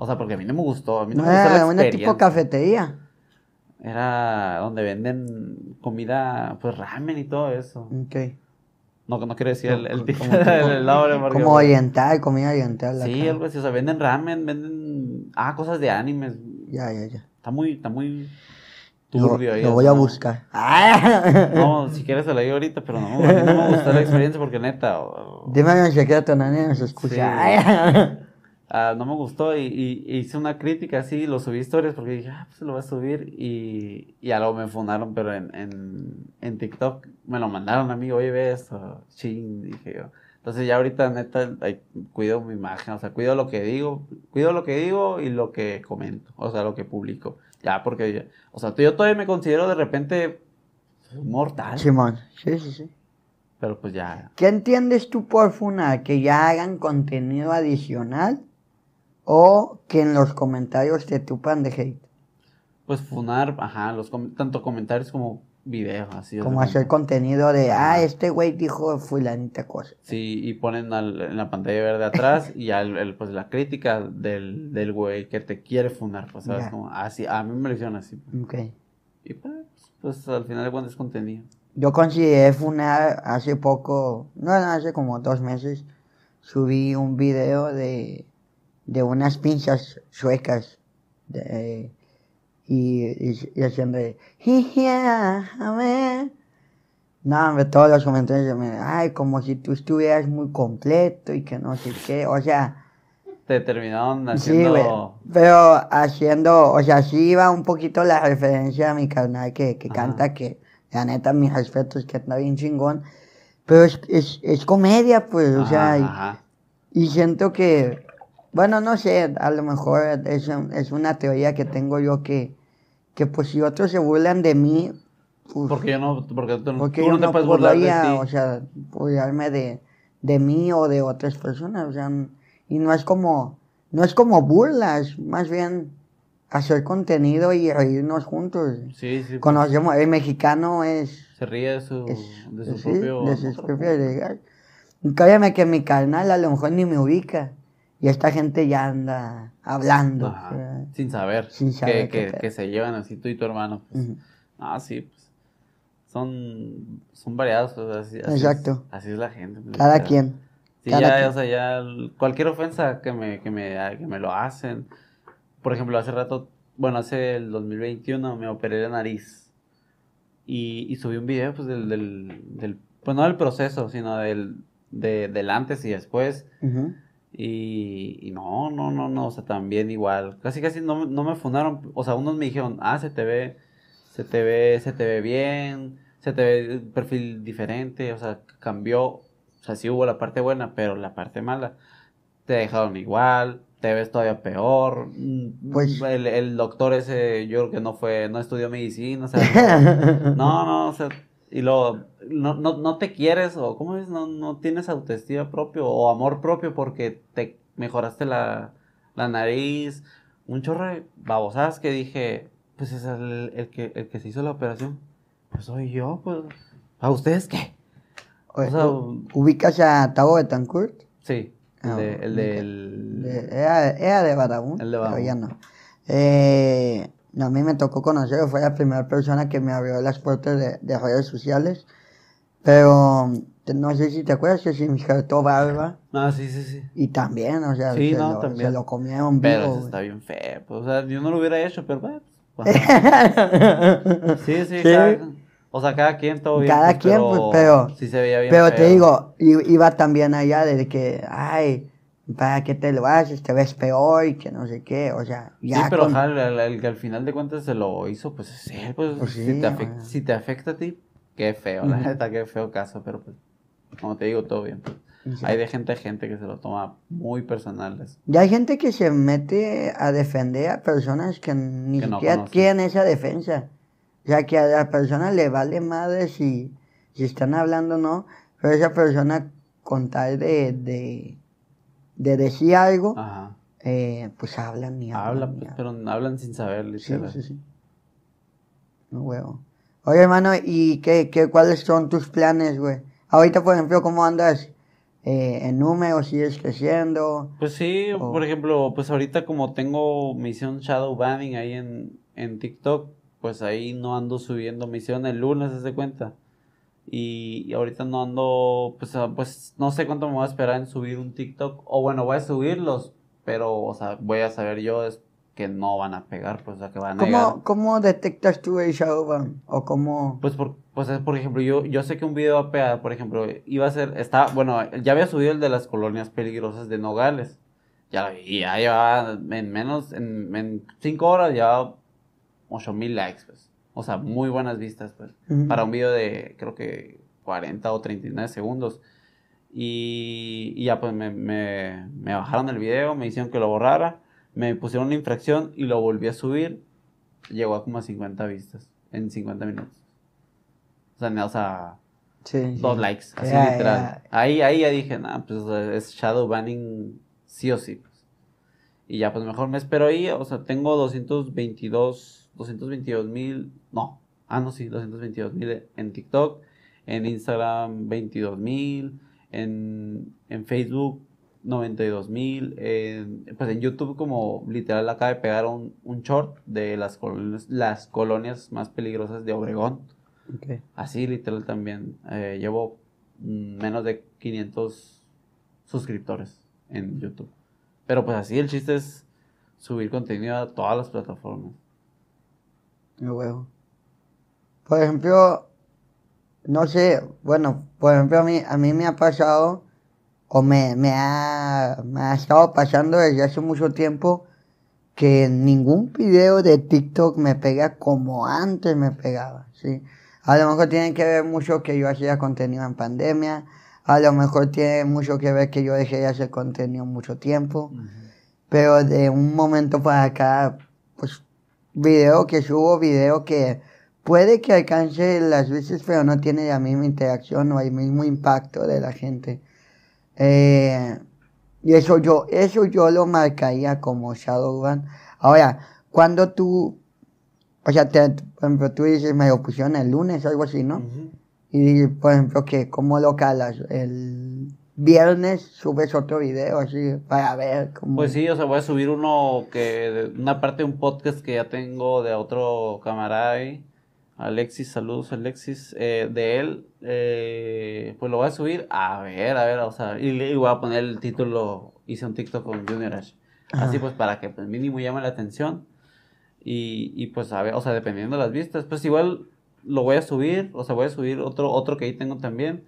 O sea, porque a mí no me gustó. A mí no, me gustó era ah, una tipo cafetería. Era donde venden comida, pues ramen y todo eso. Ok. No, no quiero decir el, el, tipo del como pues, oriental, comida oriental. Sí, algo así. O sea, venden ramen, venden. Ah, cosas de animes. Ya, ya, ya. Está muy. Está muy turbio. Lo, ahí, lo voy a buscar. No, si quieres se lo digo ahorita, pero no, a mí no me gustó la experiencia porque neta. a Dime en secreto, nadie nos escucha. Ah, no me gustó y, hice una crítica así, lo subí historias porque dije, ah, pues lo voy a subir y, y me fundaron, pero en, en, TikTok me lo mandaron a mí, oye, ve ching, dije yo. Entonces ya ahorita neta cuido mi imagen, o sea, cuido lo que digo, cuido lo que digo y lo que comento, o sea, lo que publico. Ya, porque, o sea, yo todavía me considero de repente pues, mortal. Simón, sí, sí, sí. Pero pues ya. ¿Qué entiendes tú por funa? ¿Que ya hagan contenido adicional? o que en los comentarios te tupan de hate. Pues funar, ajá, los tanto comentarios como videos, así. Como hacer contenido de, ah, este güey dijo fulanita cosa. Sí, y ponen en la pantalla verde atrás y pues la crítica del, güey que te quiere funar, pues así, ah, a mí me lo hicieron así. Pues. Ok. Y pues, pues, al final de es contenido. Yo consideré funar hace poco, no, no, hace como dos meses, subí un video de de unas pinzas suecas. De, eh, y, y, y a ver no, todos los comentarios me ay, como si tú estuvieras muy completo y que no sé qué, o sea... Te terminaron haciendo... pero haciendo, o sea, sí iba un poquito la referencia a mi carnal que, que canta, que la neta, mis respetos, que anda bien chingón, pero es, es, comedia, pues, o sea, y siento que bueno, no sé, a lo mejor es, es una teoría que tengo yo que, que pues si otros se burlan de mí, pues ¿Por porque yo no, porque, tú, no, te puedes burlar de O sea, burlarme de, mí o de otras personas, o sea, y no es como, no es como burlas, más bien hacer contenido y reírnos juntos. Sí, sí. Pues. Conocemos, el mexicano es... Se ríe de su, de su propio... De Cállame que mi carnal a lo mejor ni me ubica. Y esta gente ya anda hablando. sin saber. que, se llevan así tú y tu hermano. Pues. Ah, sí, pues. Son, son variados. Pues, así, Exacto. así es la gente. Pues, cada quien. Sí, ya, o sea, ya cualquier ofensa que me, lo hacen. Por ejemplo, hace rato, bueno, hace el 2021 me operé la nariz. Y, subí un video, pues, del, del, del, pues no del proceso, sino del, antes y después. Y, no, no, no, no, o sea, también igual. Casi, casi no, me fundaron. O sea, unos me dijeron, ah, se te ve, se te ve, se te ve bien, se te ve perfil diferente, o sea, cambió. O sea, sí hubo la parte buena, pero la parte mala. Te dejaron igual, te ves todavía peor. Mm, pues. el, el, doctor ese, yo creo que no fue, no estudió medicina, o sea, no, no, o sea, y lo, no, te quieres o cómo es, no, no, tienes autoestima propio o amor propio porque te mejoraste la, nariz, un chorro de babosadas que dije, pues es el, que, el que se hizo la operación, pues soy yo, pues, ¿a ustedes qué? O sea, ¿Ubicas a Tavo tancourt Sí, el, de, del... Ah, era, de el de Badabun. no. Eh, a mí me tocó conocer, fue la primera persona que me abrió las puertas de, redes sociales. Pero no sé si te acuerdas que se injertó barba. Ah, sí, sí, sí. Y también, o sea, se, lo, comieron se, Pero está bien feo. Pues, o sea, yo no lo hubiera hecho, pero bueno. Pues, sí, sí, sí. o sea, cada quien todo bien. Cada pues, quien, pero, pues, pero. Sí se veía bien. Pero te digo, iba también allá de que, ay para qué te lo haces, te ves peor y que no sé qué, o sea, ya. Sí, pero ojalá, el, que al final de cuentas se lo hizo, pues es él, pues, pues si, te afecta, si, te afecta, a ti, qué feo, la neta, qué feo caso, pero pues, como te digo, todo bien. Hay de gente, gente que se lo toma muy personal. ya Y hay gente que se mete a defender a personas que ni siquiera tienen esa defensa. O sea, que a la persona le vale madre si, si están hablando o no, pero esa persona con tal de, de de decir algo, eh, pues hablan y hablan. Pues, hablan. pero hablan sin saber, literal. Sí, sí, sí. No, huevo. Oye, hermano, ¿y qué, qué, cuáles son tus planes, güey? Ahorita, por ejemplo, ¿cómo andas eh, en números? ¿Sigues creciendo? Pues sí, por ejemplo, pues ahorita como tengo misión Shadow Banning ahí en, TikTok, pues ahí no ando subiendo misión el lunes, se cuenta. Y ahorita no ando, pues, ah, pues no sé cuánto me voy a esperar en subir un TikTok. O bueno, voy a subirlos, pero, o sea, voy a saber yo es que no van a pegar, pues, o sea, que van a ¿Cómo, ¿Cómo detectas tú el show, ¿O cómo...? Pues, por, pues, por ejemplo, yo, yo sé que un video va a pegar, por ejemplo, iba a ser, está, bueno, ya había subido el de las colonias peligrosas de Nogales. Ya, lo vi ya llevaba en menos, en, en cinco horas ya ocho mil likes, pues o sea, muy buenas vistas, pues, para un video de, creo que 40 o 39 segundos. Y, ya, pues, me, bajaron el video, me hicieron que lo borrara, me pusieron una infracción y lo volví a subir. Llegó a como a 50 vistas en 50 minutos. O sea, o sea dos likes, así literal. Ahí, ahí ya dije, nada, pues, es shadow banning sí o sí. Pues". Y ya, pues, mejor me espero ahí, o sea, tengo 222 222 mil, no, ah, no, sí, 222 mil en TikTok, en Instagram 22 mil, en, Facebook 92 mil, pues en YouTube como literal acaba de pegar un, short de las colonias, las colonias más peligrosas de Obregón. Así literal también. Eh, llevo menos de 500 suscriptores en YouTube. Pero pues así el chiste es subir contenido a todas las plataformas. Por ejemplo, no sé, bueno, por ejemplo, a mí, me ha pasado, o me, ha, estado pasando desde hace mucho tiempo, que ningún video de TikTok me pega como antes me pegaba, ¿sí? A lo mejor tiene que ver mucho que yo hacía contenido en pandemia, a lo mejor tiene mucho que ver que yo dejé de hacer contenido mucho tiempo, pero de un momento para acá video que subo, video que puede que alcance las veces, pero no tiene la misma interacción o el mismo impacto de la gente. Eh, y eso yo, eso yo lo marcaría como Shadowban. Ahora, cuando tú, o sea, por ejemplo, tú dices, me lo el lunes o algo así, ¿no? Y por ejemplo, que ¿cómo lo calas? El viernes subes otro video así para ver cómo. Pues sí, o sea, voy a subir uno que. Una parte de un podcast que ya tengo de otro camarada Alexis, saludos Alexis. Eh, de él, eh, pues lo voy a subir. A ver, a ver, o sea, y, le voy a poner el título. Hice un TikTok con Junior Ash. Ah. Así pues, para que pues, mínimo llame la atención. Y, y pues, a ver, o sea, dependiendo de las vistas, pues igual lo voy a subir. O sea, voy a subir otro, otro que ahí tengo también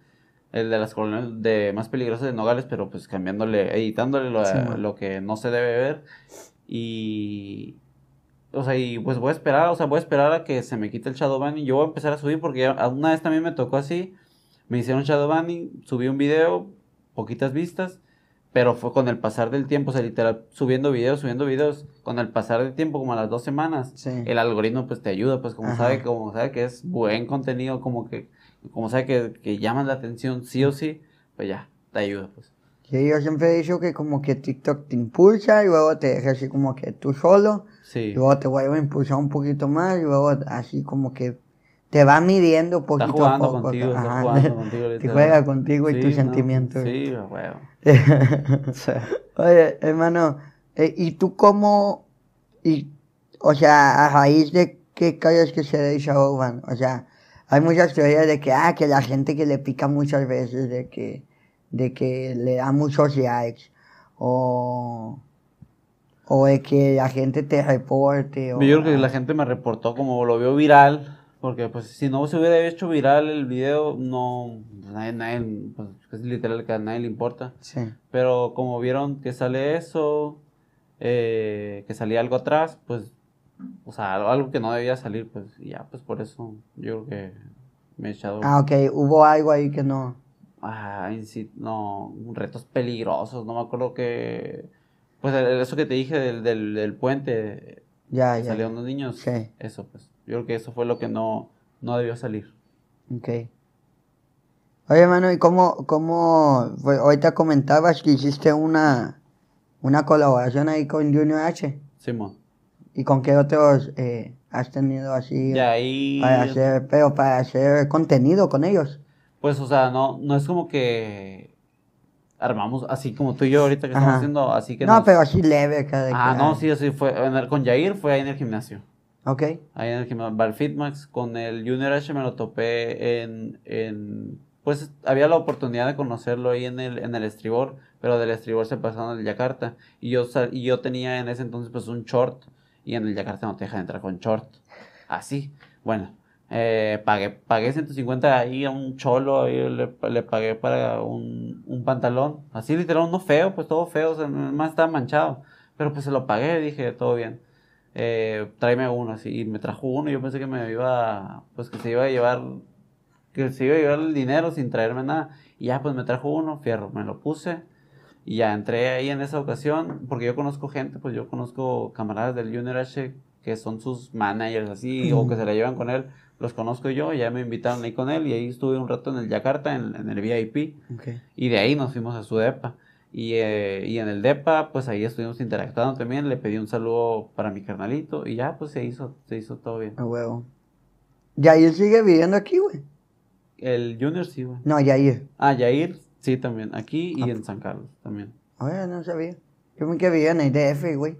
el de las colonias de más peligrosas de Nogales, pero pues cambiándole, editándole lo, que no se debe ver. Y. O sea, y pues voy a esperar, o sea, voy a esperar a que se me quite el shadow banning. Yo voy a empezar a subir porque una vez también me tocó así. Me hicieron shadow banning, subí un video, poquitas vistas, pero fue con el pasar del tiempo, o sea, literal, subiendo videos, subiendo videos, con el pasar del tiempo, como a las dos semanas, el algoritmo pues te ayuda, pues como sabe, como sabe que es buen contenido, como que como sea que, que la atención sí o sí, pues ya, te ayuda, pues. Sí, yo siempre he dicho que como que TikTok te impulsa y luego te deja así como que tú solo. Sí. Luego te vuelve a impulsar un poquito más y luego así como que te va midiendo poquito a poco. Contigo, Ajá. contigo. Te juega contigo y tus sentimientos. Sí, Oye, hermano, eh, ¿y tú cómo? Y, o sea, a raíz de qué calles que se desahogan, o sea, hay muchas teorías de que, ah, que la gente que le pica muchas veces, de que, de que le da muchos likes, o, de que la gente te reporte. Yo creo que ah. la gente me reportó como lo vio viral, porque pues si no se hubiera hecho viral el video, no, pues, pues, es literal que a nadie le importa. Pero como vieron que sale eso, eh, que salía algo atrás, pues o sea, algo que no debía salir, pues ya, pues por eso yo creo que me he echado. Ah, ok, hubo algo ahí que no. Ah, no, retos peligrosos, no me acuerdo que. Pues eso que te dije del, del, del puente. Ya, ya. Salieron los niños. Sí. Eso, pues. Yo creo que eso fue lo que no, no debió salir. Ok. Oye, hermano, ¿y cómo, cómo ahorita comentabas que hiciste una, una colaboración ahí con Junior H? Simón. ¿Y con qué otros eh, has tenido así de ahí, para hacer, pero para hacer contenido con ellos? Pues, o sea, no, no es como que armamos así como tú y yo ahorita que estamos haciendo, así que... No, pero así leve cada Ah, no, sí, sí, fue, con Jair fue ahí en el gimnasio. Ok. Ahí en el gimnasio, Barfitmax, con el Junior H me lo topé en, en... Pues había la oportunidad de conocerlo ahí en el, en el estribor, pero del estribor se pasaron al Yakarta. Y yo, y yo tenía en ese entonces pues un short y en el Yakarta no te dejan entrar con short. Así, bueno, eh, pagué, pagué 150 ahí a un cholo, ahí le, pagué para un, pantalón, así literal, uno feo, pues todo feo, más estaba manchado, pero pues se lo pagué, dije, todo bien. Eh, tráeme uno así, y me trajo uno, y yo pensé que me iba, pues que se iba a llevar, que se iba a llevar el dinero sin traerme nada, y ya pues me trajo uno, fierro, me lo puse, y ya entré ahí en esa ocasión, porque yo conozco gente, pues yo conozco camaradas del Junior H que son sus managers así, o que se la llevan con él, los conozco yo, ya me invitaron ahí con él, y ahí estuve un rato en el Yakarta, en, el VIP, y de ahí nos fuimos a su depa. Y, eh, y, en el DEPA, pues ahí estuvimos interactuando también. Le pedí un saludo para mi carnalito y ya, pues se hizo, se hizo todo bien. A huevo. ¿Yair sigue viviendo aquí, güey? El Junior sí, güey. No, Yair. Ah, Yair Sí, también. Aquí y ah. en San Carlos también. Oye, no sabía. Yo me en el güey.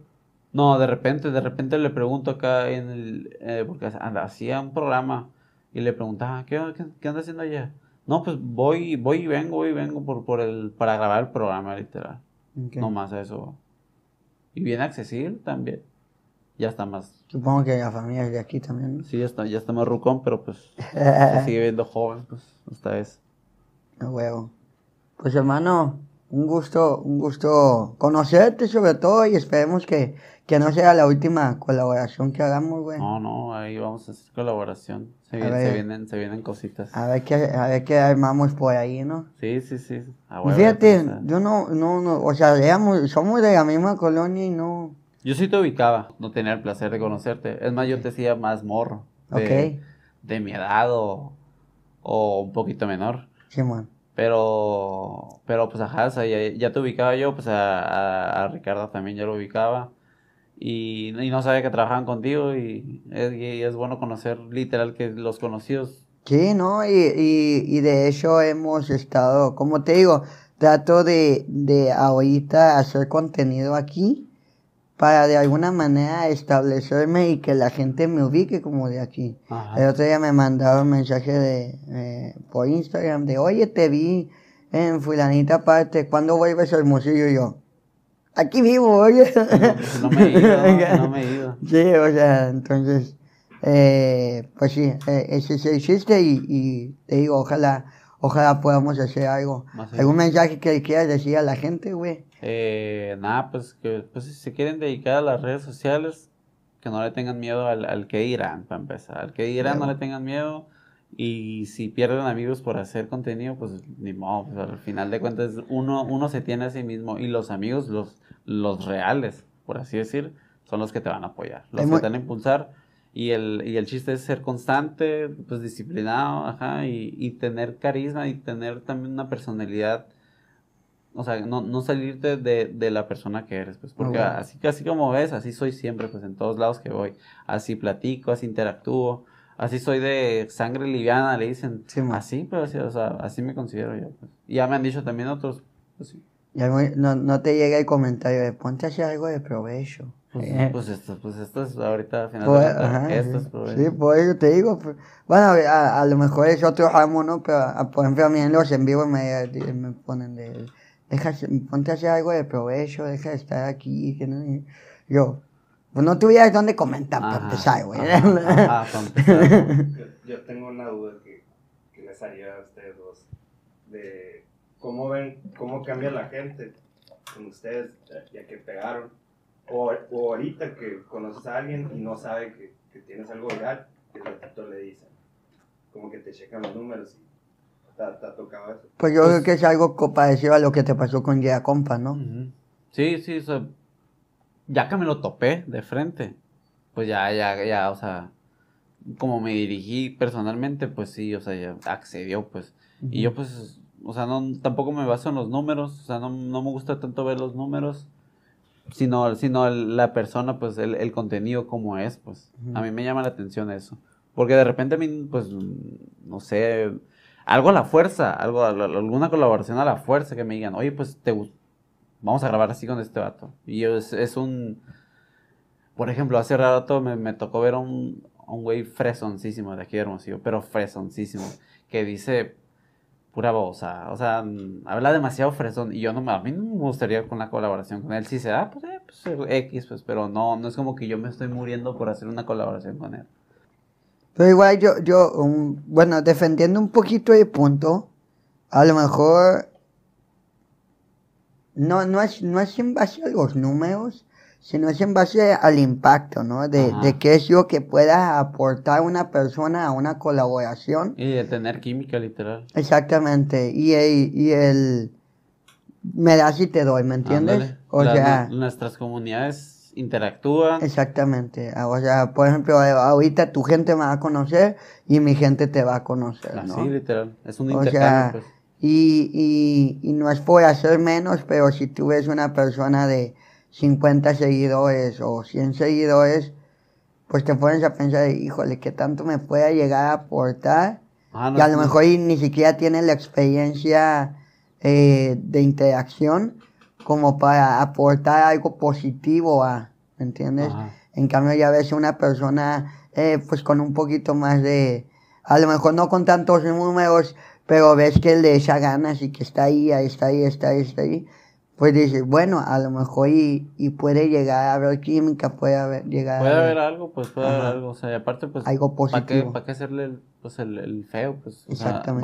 No, de repente, de repente le pregunto acá en el. Eh, porque hacía un programa y le preguntaba, ¿qué, qué, anda haciendo allá? No, pues voy, voy y vengo, voy y vengo por, por el, para grabar el programa, literal. No más eso. Y bien accesible también. Ya está más. Supongo que la familia de aquí también. Sí, ya está, ya está más rucón, pero pues sigue viendo joven, pues, esta vez. No huevo. Pues hermano, un gusto, un gusto conocerte sobre todo y esperemos que, no sea la última colaboración que hagamos, güey. No, no, ahí vamos a hacer colaboración. Se, vienen, se vienen cositas. A ver qué, a ver armamos por ahí, ¿no? Sí, sí, sí. Fíjate, eh. yo no, no, no, o sea, somos de la misma colonia y no. Yo sí te ubicaba, no tenía el placer de conocerte. Es más, yo te decía más morro. De, de mi edad o, un poquito menor. Sí, man. Pero, pero pues ajá, ya, te ubicaba yo, pues a, a, Ricardo también ya lo ubicaba. Y, no sabía que trabajaban contigo y es, bueno conocer literal que los conocidos. Sí, ¿no? Y, de hecho hemos estado, como te digo, trato de, de ahorita hacer contenido aquí para de alguna manera establecerme y que la gente me ubique como de aquí. El otro día me mandaron mensaje de, eh, por Instagram de, oye, te vi en fulanita parte, ¿cuándo vuelves a Hermosillo? yo, aquí vivo, oye. No, me pues, ido, no me he ido. sí, o sea, entonces, eh, pues sí, eh, ese se existe y, te digo, ojalá, ojalá podamos hacer algo. ¿Algún mensaje que quieras decir a la gente, güey? Eh, nada, pues que pues, si se quieren dedicar a las redes sociales, que no le tengan miedo al, al que irán para empezar. Al que irán no le tengan miedo. Y si pierden amigos por hacer contenido, pues ni modo, pues, al final de cuentas uno, uno se tiene a sí mismo y los amigos, los, los reales, por así decir, son los que te van a apoyar, los que te van a impulsar. Y el, y el chiste es ser constante, pues disciplinado, ajá, y, y tener carisma y tener también una personalidad o sea, no, no salirte de, de, la persona que eres, pues, porque así, así como ves, así soy siempre, pues, en todos lados que voy, así platico, así interactúo, así soy de sangre liviana, le dicen, así, pero pues, así, o sea, así me considero yo, pues. ya me han dicho también otros, pues, Y no, te llega el comentario de ponte a hacer algo de provecho. Pues, eh. pues, esto, pues esto es ahorita al final. Pues, esto Sí, te digo. bueno, a, lo mejor es otro amo ¿no? Pero ah, por ejemplo a mí en los en vivo me ponen de deja, ponte a hacer algo de provecho, deja de estar aquí. no, yo, pues no tuvieras dónde comentar para empezar, güey. Ajá, yo, tengo una duda que, que les haría a ustedes dos, de cómo ven, cómo cambia la gente con ustedes, ya que pegaron, o, ahorita que conoces a alguien y no sabe que, que tienes algo viral, que el ratito le dicen, como que te checan los números pues yo creo pues que es algo parecido a lo que te pasó con Yea Compa, ¿no? Sí, sí, o sea, ya que me lo topé de frente, pues ya, ya, ya, o sea, como me dirigí personalmente, pues sí, o sea, ya accedió, pues. Y yo, pues, o sea, no, tampoco me baso en los números, o sea, no, me gusta tanto ver los números, sino, sino la persona, pues, el, contenido como es, pues. A mí me llama la atención eso. Porque de repente, a mí, pues, no sé, algo a la fuerza, algo alguna colaboración a la fuerza que me digan, oye, pues te vamos a grabar así con este vato. Y es, un, por ejemplo, hace rato me, tocó ver a un, güey fresoncísimo de aquí de Hermosillo, pero fresoncísimo, que dice pura voz o sea, habla demasiado fresón y yo no me, a mí no me gustaría con la colaboración con él, si se da, pues, eh, pues X, pues, pero no, no es como que yo me estoy muriendo por hacer una colaboración con él. Pero igual yo, yo bueno, defendiendo un poquito el punto, a lo mejor no, no, es, no es en base a los números, sino es en base al impacto, ¿no? De, de qué es lo que pueda aportar una persona a una colaboración. Y de tener química, literal. Exactamente. Y, el el... Me das y te doy, ¿me entiendes? O sea... Nuestras comunidades interactúa. Exactamente. Ah, o sea, por ejemplo, eh, ahorita tu gente me va a conocer y mi gente te va a conocer. Así, literal. Es un intercambio. Pues. y, y, no es por hacer menos, pero si tú ves una persona de 50 seguidores o 100 seguidores, pues te pones a pensar, híjole, ¿qué tanto me pueda llegar a aportar? Ah, a lo mejor ni siquiera tiene la experiencia eh, de interacción como para aportar algo positivo a, ¿me entiendes? En cambio, ya ves una persona, eh, pues con un poquito más de, a lo mejor no con tantos números, pero ves que le echa ganas y que está ahí, ahí está ahí, está ahí, está ahí, pues dices, bueno, a lo mejor y, puede llegar a haber química, puede haber, llegar Puede haber, algo, pues puede haber algo, o sea, aparte, pues. Algo positivo. ¿Para qué, hacerle el, pues, el, feo? Pues? Exactamente.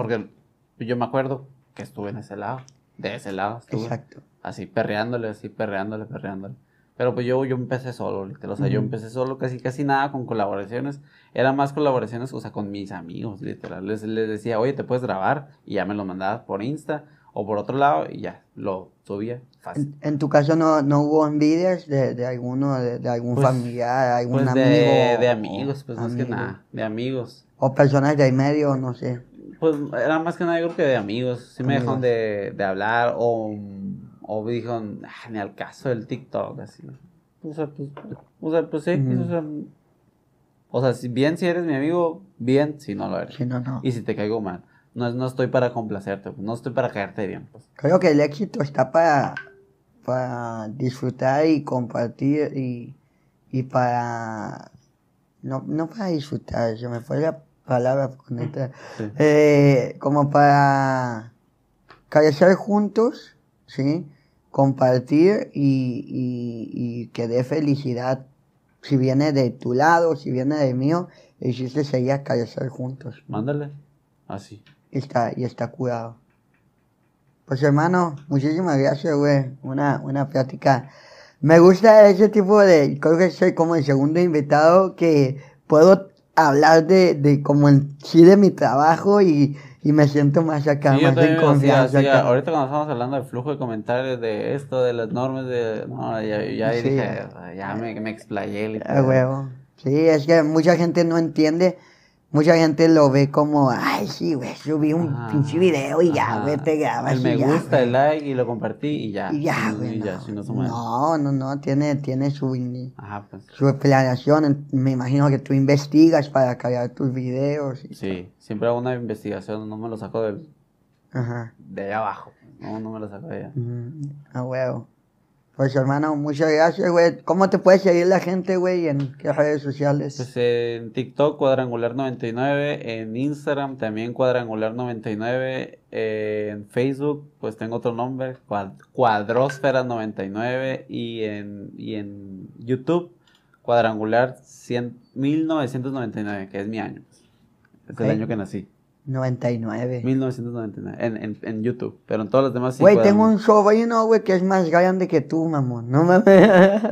porque yo me acuerdo que estuve en ese lado, de ese lado estuve. Exacto así perreándole, así perreándole, perreándole. Pero pues yo, yo empecé solo, literal. O sea, yo empecé solo, casi, casi nada con colaboraciones. Era más colaboraciones, o sea, con mis amigos, literal. Les, decía, oye, te puedes grabar. Y ya me lo mandabas por Insta o por otro lado y ya, lo subía fácil. ¿En, tu caso no, no hubo envidias de, de alguno, de, algún pues, familiar, algún pues, amigo? De, de amigos, pues más que nada, de amigos. O personas de ahí medio, no sé. Pues era más que nada, yo creo que de amigos. Sí me dejaron de, de hablar o o dijo, ah, ni al caso del TikTok, así. O sea, pues, o pues sí, pues, o sea. si bien si eres mi amigo, bien, si no lo eres. Y si te caigo mal. No, no estoy para complacerte, pues, no estoy para caerte bien. Pues. Creo que el éxito está para, para disfrutar y compartir y, para... No, para disfrutar, se me fue la palabra con eh, como para crecer juntos, ¿sí? compartir y, y, que dé felicidad. Si viene de tu lado, si viene de mío, y si se sería crecer juntos. Mándale, así. Ah, y está, y está curado. Pues hermano, muchísimas gracias, güey. Una, una plática. Me gusta ese tipo de, creo que soy como el segundo invitado que puedo hablar de, de como en sí de mi trabajo y y me siento más acá, más en confianza. ahorita cuando estamos hablando del flujo de comentarios de esto, de las normas, de, no, ya, ya, dije, ah, ya me, me explayé. Sí, es que mucha gente no entiende mucha gente lo ve como, ay, sí, güey, subí un ah, pinche video y ya, güey, te grabas. El me gusta, el like y lo compartí y ya. Y ya, güey. No, si no, no, no, no, tiene, tiene su, Ajá, pues. su planeación. Me imagino que tú investigas para cargar tus videos. Y sí, siempre hago una investigación, no me lo saco del, Ajá. de allá abajo. No, no me lo saco de allá. huevo. Pues hermano, muchas gracias, güey. ¿Cómo te puede seguir la gente, güey, en qué redes sociales? Pues en TikTok, Cuadrangular99, en Instagram también Cuadrangular99, en Facebook, pues tengo otro nombre, Cuadrosfera 99 y en, y en YouTube, Cuadrangular 1999, que es mi año. Es el año que nací. 99. 1999, en, en, en YouTube, pero en todas las demás sí Güey, tengo un sobrino, güey, que es más grande que tú, mamón. No mames.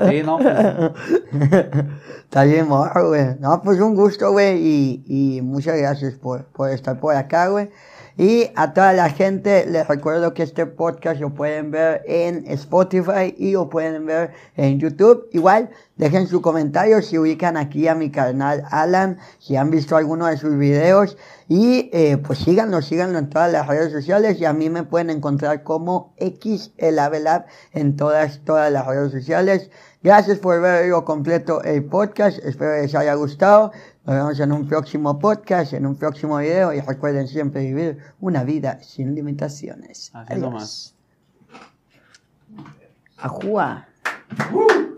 Sí, no, pues. Está bien, morro, güey. No, pues un gusto, güey, y, y muchas gracias por, por estar por acá, güey. Y a toda la gente les recuerdo que este podcast lo pueden ver en Spotify y lo pueden ver en YouTube. Igual, dejen su comentario si ubican aquí a mi canal Alan, si han visto alguno de sus videos. Y eh, pues síganlo, síganlo en todas las redes sociales y a mí me pueden encontrar como XLABLAB en todas, todas las redes sociales. Gracias por ver yo completo el podcast, espero que les haya gustado. Nos vemos en un próximo podcast, en un próximo video y recuerden siempre vivir una vida sin limitaciones. Adiós. ¡Ajua! Uh.